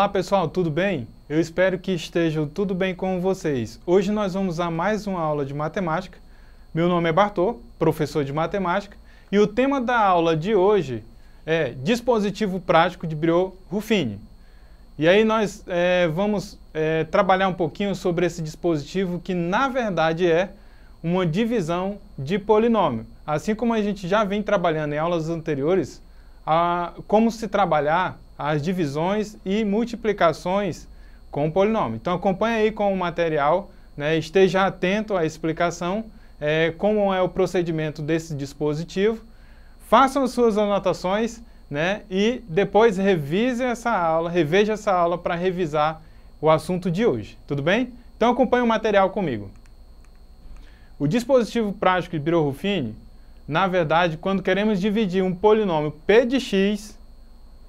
Olá pessoal, tudo bem? Eu espero que estejam tudo bem com vocês. Hoje nós vamos a mais uma aula de matemática. Meu nome é Bartô, professor de matemática, e o tema da aula de hoje é Dispositivo Prático de Briot-Ruffini. E aí nós é, vamos é, trabalhar um pouquinho sobre esse dispositivo que na verdade é uma divisão de polinômio. Assim como a gente já vem trabalhando em aulas anteriores, a, como se trabalhar as divisões e multiplicações com o polinômio. Então acompanhe aí com o material, né, esteja atento à explicação, é, como é o procedimento desse dispositivo, façam suas anotações né, e depois revise essa aula, reveja essa aula para revisar o assunto de hoje, tudo bem? Então acompanhe o material comigo. O dispositivo prático de Birol-Ruffini, na verdade, quando queremos dividir um polinômio p de x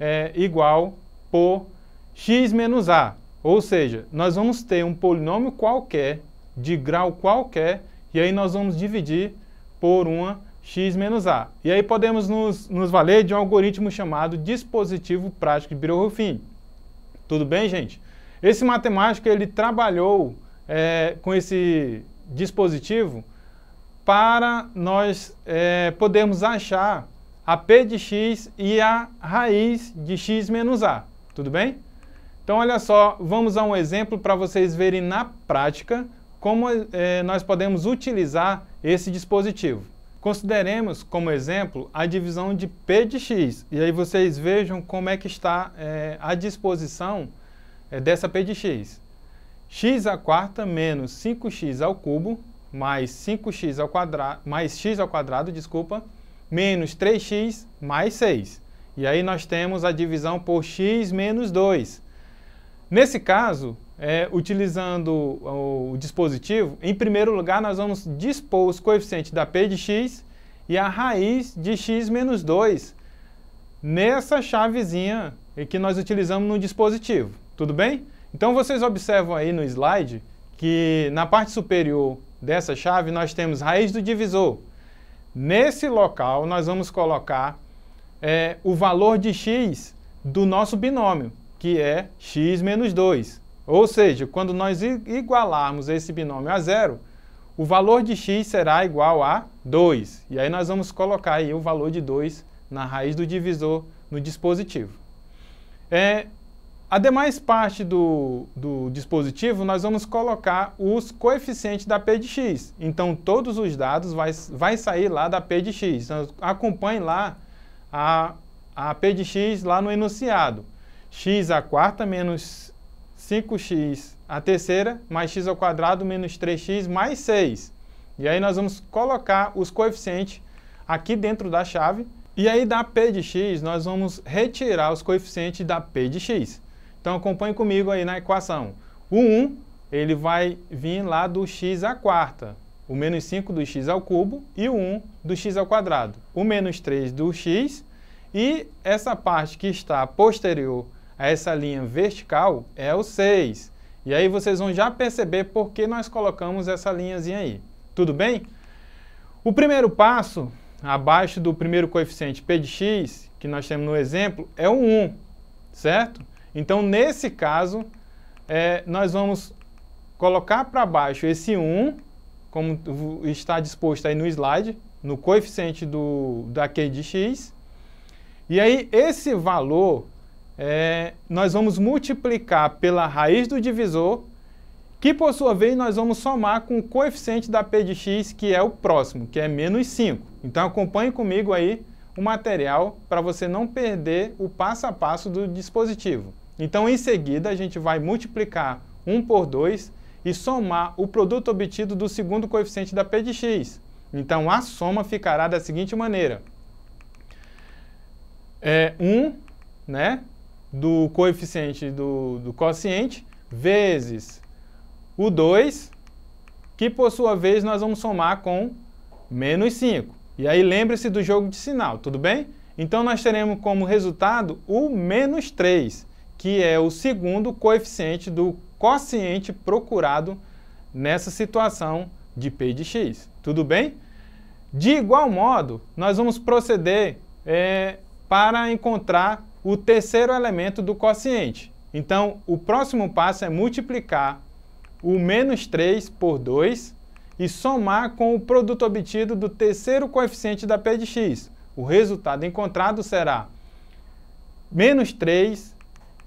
é igual por x menos a. Ou seja, nós vamos ter um polinômio qualquer, de grau qualquer, e aí nós vamos dividir por uma x menos a. E aí podemos nos, nos valer de um algoritmo chamado dispositivo prático de Birol-Ruffini. Tudo bem, gente? Esse matemático, ele trabalhou é, com esse dispositivo para nós é, podermos achar a p de x e a raiz de x menos a, tudo bem? Então, olha só, vamos a um exemplo para vocês verem na prática como eh, nós podemos utilizar esse dispositivo. Consideremos como exemplo a divisão de p de x, e aí vocês vejam como é que está eh, a disposição eh, dessa p de x. x a quarta menos 5x ao cubo mais 5x ao quadrado, mais x ao quadrado, desculpa, menos 3x mais 6. E aí nós temos a divisão por x menos 2. Nesse caso, é, utilizando o, o dispositivo, em primeiro lugar nós vamos dispor os coeficientes da p de x e a raiz de x menos 2 nessa chavezinha que nós utilizamos no dispositivo, tudo bem? Então vocês observam aí no slide que na parte superior dessa chave nós temos raiz do divisor, Nesse local, nós vamos colocar é, o valor de x do nosso binômio, que é x menos 2. Ou seja, quando nós igualarmos esse binômio a zero, o valor de x será igual a 2. E aí nós vamos colocar aí o valor de 2 na raiz do divisor no dispositivo. É, a demais parte do, do dispositivo, nós vamos colocar os coeficientes da P de X. Então, todos os dados vai, vai sair lá da P de X. Então, acompanhe lá a, a P de X lá no enunciado. x a quarta menos 5x a terceira, mais x ao quadrado menos 3x mais 6. E aí nós vamos colocar os coeficientes aqui dentro da chave. E aí da P de x, nós vamos retirar os coeficientes da P de x. Então acompanhe comigo aí na equação. O 1 ele vai vir lá do x à quarta, o menos 5 do x ao cubo e o 1 do x ao quadrado, o menos 3 do x e essa parte que está posterior a essa linha vertical é o 6. E aí vocês vão já perceber por que nós colocamos essa linhazinha aí. Tudo bem? O primeiro passo, abaixo do primeiro coeficiente p de x, que nós temos no exemplo, é o 1, certo? Então, nesse caso, é, nós vamos colocar para baixo esse 1, como está disposto aí no slide, no coeficiente do, da Q de x. E aí, esse valor, é, nós vamos multiplicar pela raiz do divisor, que por sua vez nós vamos somar com o coeficiente da P de x, que é o próximo, que é menos 5. Então acompanhe comigo aí o material para você não perder o passo a passo do dispositivo. Então, em seguida, a gente vai multiplicar 1 por 2 e somar o produto obtido do segundo coeficiente da P de x. Então, a soma ficará da seguinte maneira. É 1 né, do coeficiente do, do quociente vezes o 2, que por sua vez nós vamos somar com menos 5. E aí lembre-se do jogo de sinal, tudo bem? Então, nós teremos como resultado o menos 3 que é o segundo coeficiente do quociente procurado nessa situação de P de x. Tudo bem? De igual modo, nós vamos proceder é, para encontrar o terceiro elemento do quociente. Então, o próximo passo é multiplicar o menos 3 por 2 e somar com o produto obtido do terceiro coeficiente da P de x. O resultado encontrado será menos 3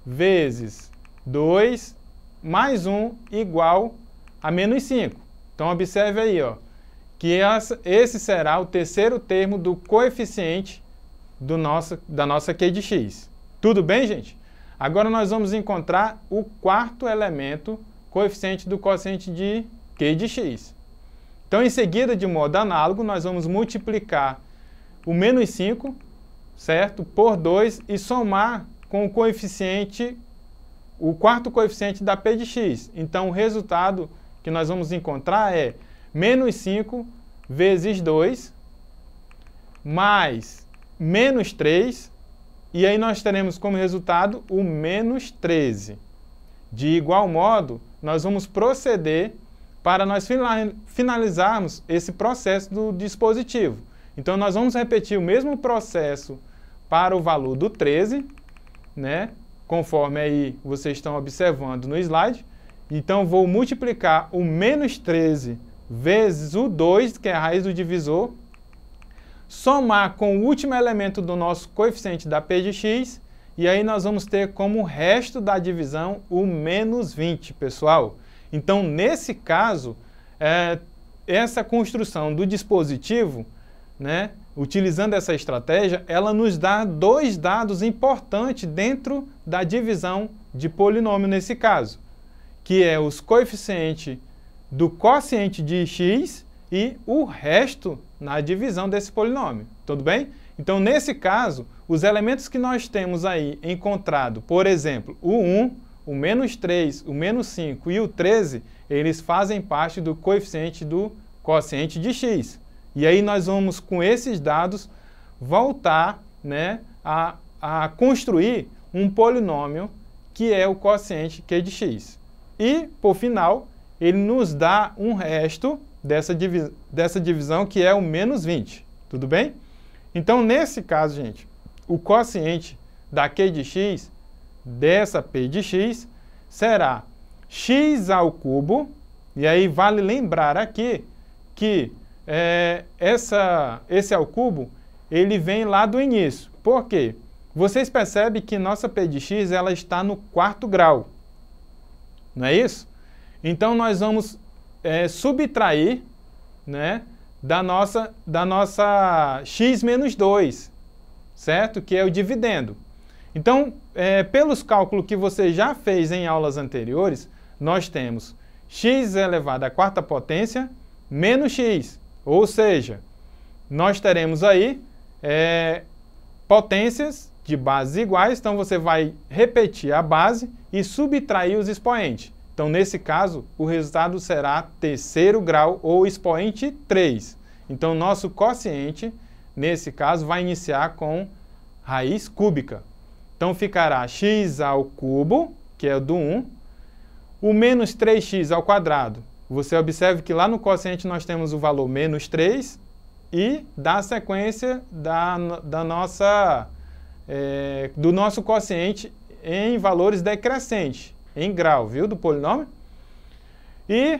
vezes 2 mais 1 igual a menos 5. Então, observe aí, ó, que esse será o terceiro termo do coeficiente do nosso, da nossa q de x. Tudo bem, gente? Agora nós vamos encontrar o quarto elemento coeficiente do quociente de q de x. Então, em seguida, de modo análogo, nós vamos multiplicar o menos 5, certo? Por 2 e somar com o coeficiente, o quarto coeficiente da P de x. Então, o resultado que nós vamos encontrar é menos 5 vezes 2 mais menos 3, e aí nós teremos como resultado o menos 13. De igual modo, nós vamos proceder para nós finalizarmos esse processo do dispositivo. Então, nós vamos repetir o mesmo processo para o valor do 13, né? Conforme aí vocês estão observando no slide. Então, vou multiplicar o menos 13 vezes o 2, que é a raiz do divisor, somar com o último elemento do nosso coeficiente da p de x, e aí nós vamos ter como resto da divisão o menos 20, pessoal. Então, nesse caso, é, essa construção do dispositivo, né, utilizando essa estratégia, ela nos dá dois dados importantes dentro da divisão de polinômio nesse caso, que é os coeficientes do quociente de x e o resto na divisão desse polinômio, tudo bem? Então, nesse caso, os elementos que nós temos aí encontrado, por exemplo, o 1, o menos 3, o menos 5 e o 13, eles fazem parte do coeficiente do quociente de x. E aí nós vamos, com esses dados, voltar né, a, a construir um polinômio que é o quociente Q de x. E, por final, ele nos dá um resto dessa, divi dessa divisão que é o menos 20, tudo bem? Então, nesse caso, gente, o quociente da Q de x, dessa P de x, será x ao cubo, e aí vale lembrar aqui que é, essa, esse ao cubo, ele vem lá do início. Por quê? Vocês percebem que nossa p de x ela está no quarto grau, não é isso? Então, nós vamos é, subtrair né, da, nossa, da nossa x menos 2, certo? Que é o dividendo. Então, é, pelos cálculos que você já fez em aulas anteriores, nós temos x elevado à quarta potência menos x, ou seja, nós teremos aí é, potências de bases iguais, então você vai repetir a base e subtrair os expoentes. Então, nesse caso, o resultado será terceiro grau ou expoente 3. Então, nosso quociente, nesse caso, vai iniciar com raiz cúbica. Então, ficará x ao cubo, que é do 1, o menos 3x ao quadrado, você observa que lá no quociente nós temos o valor menos 3 e da sequência da, da nossa, é, do nosso quociente em valores decrescentes, em grau, viu, do polinômio. E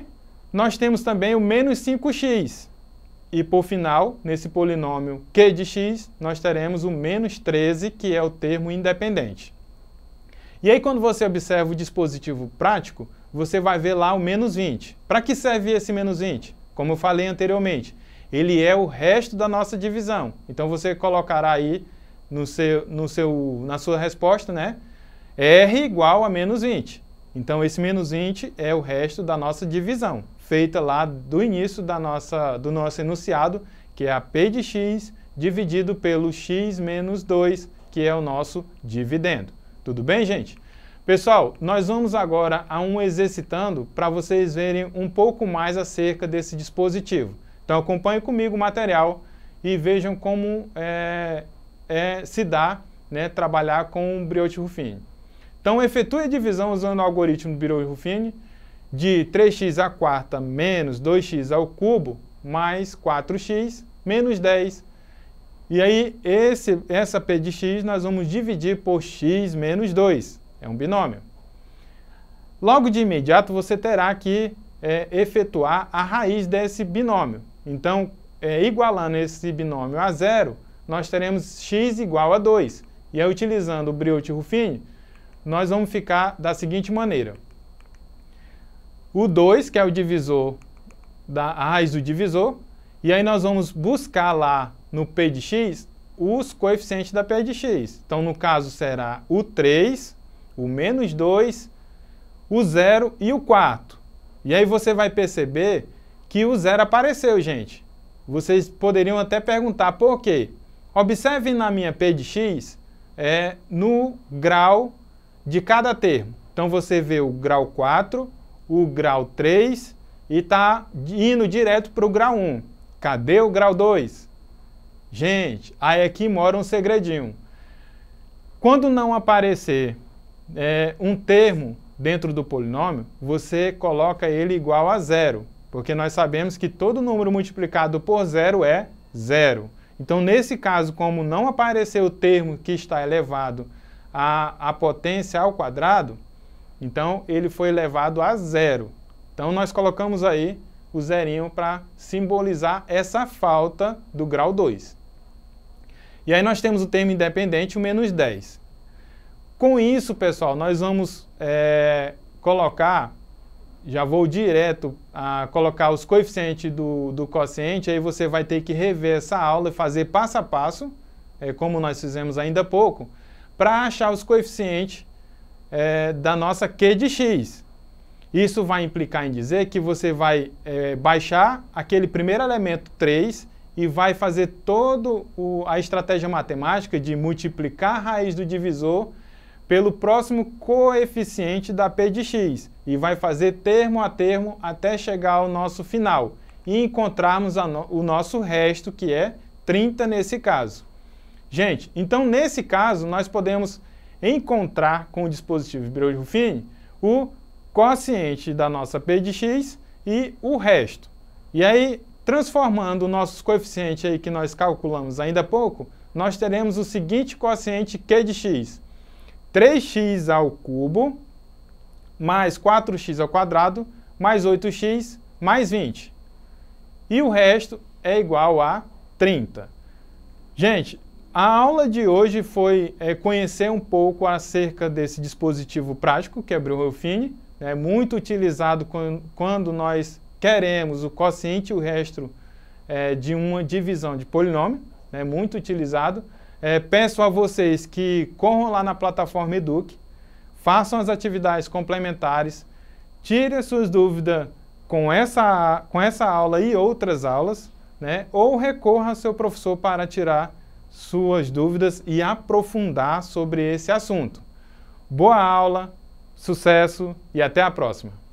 nós temos também o menos 5x. E por final, nesse polinômio q de x, nós teremos o menos 13, que é o termo independente. E aí, quando você observa o dispositivo prático, você vai ver lá o menos 20. Para que serve esse menos 20? Como eu falei anteriormente, ele é o resto da nossa divisão. Então você colocará aí no seu, no seu, na sua resposta, né? R igual a menos 20. Então esse menos 20 é o resto da nossa divisão, feita lá do início da nossa, do nosso enunciado, que é a P de x dividido pelo x menos 2, que é o nosso dividendo. Tudo bem, gente? Pessoal, nós vamos agora a um exercitando para vocês verem um pouco mais acerca desse dispositivo. Então acompanhe comigo o material e vejam como é, é, se dá né, trabalhar com o Brioche Ruffini. Então efetue a divisão usando o algoritmo do Brioche Ruffini de 3x à quarta menos 2x ao cubo mais 4x menos 10. E aí esse, essa p de x nós vamos dividir por x menos 2. É um binômio. Logo de imediato, você terá que é, efetuar a raiz desse binômio. Então, é, igualando esse binômio a zero, nós teremos x igual a 2. E aí, utilizando o Briot-Ruffini, nós vamos ficar da seguinte maneira. O 2, que é o divisor, da, a raiz do divisor, e aí nós vamos buscar lá no P de x os coeficientes da P de x. Então, no caso, será o 3 o menos 2, o 0 e o 4. E aí você vai perceber que o 0 apareceu, gente. Vocês poderiam até perguntar por quê. Observe na minha P de X é, no grau de cada termo. Então você vê o grau 4, o grau 3 e está indo direto para o grau 1. Cadê o grau 2? Gente, aí aqui é mora um segredinho. Quando não aparecer é, um termo dentro do polinômio, você coloca ele igual a zero, porque nós sabemos que todo número multiplicado por zero é zero. Então, nesse caso, como não apareceu o termo que está elevado à, à potência ao quadrado, então ele foi elevado a zero. Então, nós colocamos aí o zerinho para simbolizar essa falta do grau 2. E aí nós temos o termo independente, o menos 10. Com isso, pessoal, nós vamos é, colocar, já vou direto a colocar os coeficientes do, do quociente, aí você vai ter que rever essa aula e fazer passo a passo, é, como nós fizemos ainda há pouco, para achar os coeficientes é, da nossa Q de X. Isso vai implicar em dizer que você vai é, baixar aquele primeiro elemento 3 e vai fazer toda a estratégia matemática de multiplicar a raiz do divisor pelo próximo coeficiente da P de x e vai fazer termo a termo até chegar ao nosso final e encontrarmos no, o nosso resto, que é 30 nesse caso. Gente, então nesse caso nós podemos encontrar com o dispositivo de ruffini o quociente da nossa P de x e o resto. E aí, transformando nossos coeficientes aí que nós calculamos ainda há pouco, nós teremos o seguinte quociente Q de x, 3x ao cubo mais 4x ao quadrado mais 8x mais 20. E o resto é igual a 30. Gente, a aula de hoje foi é, conhecer um pouco acerca desse dispositivo prático que é Breuer-Fini, né, muito utilizado quando, quando nós queremos o quociente e o resto é, de uma divisão de polinômio, né, muito utilizado. É, peço a vocês que corram lá na plataforma Eduque, façam as atividades complementares, tirem as suas dúvidas com essa, com essa aula e outras aulas, né? ou recorra ao seu professor para tirar suas dúvidas e aprofundar sobre esse assunto. Boa aula, sucesso e até a próxima!